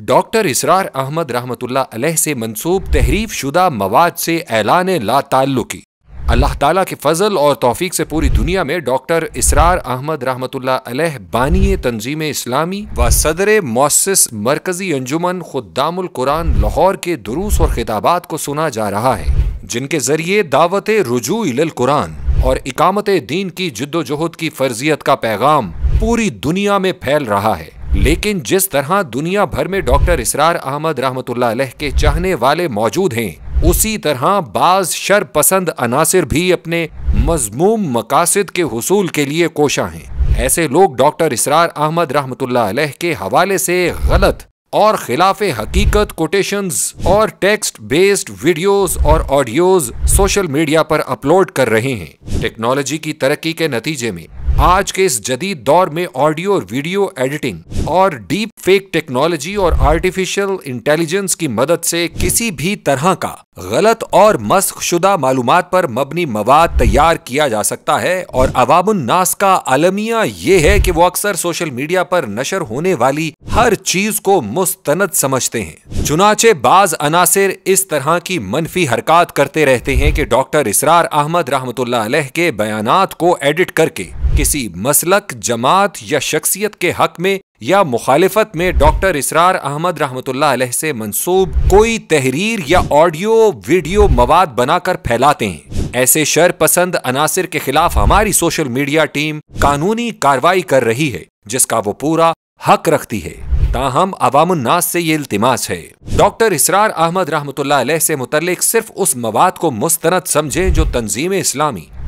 doctor Israr Ahmed रहमतुल्ला अलह से मंसूब तहरीफ शुदा मवाद से ऐलान ला ताल्लुकी अल्लाह ताला के फजल और तोफीक से पूरी दुनिया में डॉक्टर इसरार अहमद रहमतुल्ला अलह बानी तंजीम इस्लामी व सदर मौसस मरकज़ी अंजुमन खुदामुल कुरान लाहौर के दुरूस और खिताबात को सुना जा रहा है जिनके ज़रिए दावत रुजू इल कुरान और इकामत दीन की जद्दोजहद की फर्जियत का पैगाम पूरी दुनिया में फैल रहा है लेकिन जिस तरह दुनिया भर में डॉक्टर इसरार अहमद रहमत के चाहने वाले मौजूद हैं उसी तरह बाज शर पसंद अनासर भी अपने मजमूम मकासद के हसूल के लिए कोशा हैं ऐसे लोग डॉक्टर इसरार अहमद रहमतुल्ला के हवाले से गलत और खिलाफ हकीकत कोटेशंस और टेक्स्ट बेस्ड वीडियोस और ऑडियोज सोशल मीडिया पर अपलोड कर रहे हैं टेक्नोलॉजी की तरक्की के नतीजे में आज के इस जदीद दौर में ऑडियो और वीडियो एडिटिंग और डीप फेक टेक्नोलॉजी और आर्टिफिशियल इंटेलिजेंस की मदद से किसी भी तरह का गलत और मस्क शुदा मालूम पर मबनी मवाद तैयार किया जा सकता है और अवामनास का अलमिया ये है कि वो अक्सर सोशल मीडिया पर नशर होने वाली हर चीज को मुस्तनद समझते हैं चुनाचे बाज अनासर इस तरह की मनफी हरकत करते रहते हैं कि डॉक्टर इसरार अहमद रहमतुल्लाह के बयान को एडिट करके किसी मसलक जमात या शख्सियत के हक में या मुखालफत में डॉक्टर इसरार अहमद रहमतुल्लाह से मंसूब कोई तहरीर या ऑडियो वीडियो मवाद बनाकर फैलाते हैं ऐसे शर पसंद अनासर के खिलाफ हमारी सोशल मीडिया टीम कानूनी कार्रवाई कर रही है जिसका वो पूरा हक रखती है ताहम अवामनास से ये इल्तिमास है डॉक्टर इसरार अहमद रहमतुल्लाह से मुतल सिर्फ उस मवाद को मुस्तनद समझें जो तंजीम इस्लामी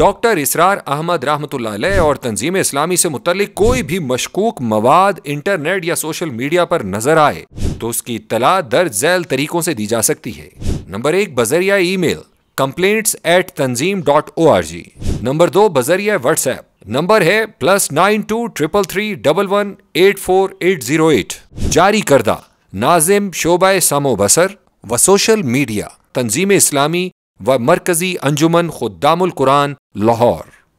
डॉक्टर इसरार अहमद रहमत और तंजीम इस्लामी से मुतलिक कोई भी मशकूक मवाद इंटरनेट या सोशल मीडिया पर नजर आए तो उसकी इतला दर्ज जैल तरीकों से दी जा सकती है नंबर एक बजरिया email complaints at Tanzeem dot O R G number दो बजरिया व्हाट्सएप नंबर है plus nine two triple three double one eight four eight zero eight जारी करदा नाजिम शोबा सामो बसर व सोशल मीडिया तंजीम इस्लामी व मरकज़ी अंजुमन खुदाम कुरान लाहौर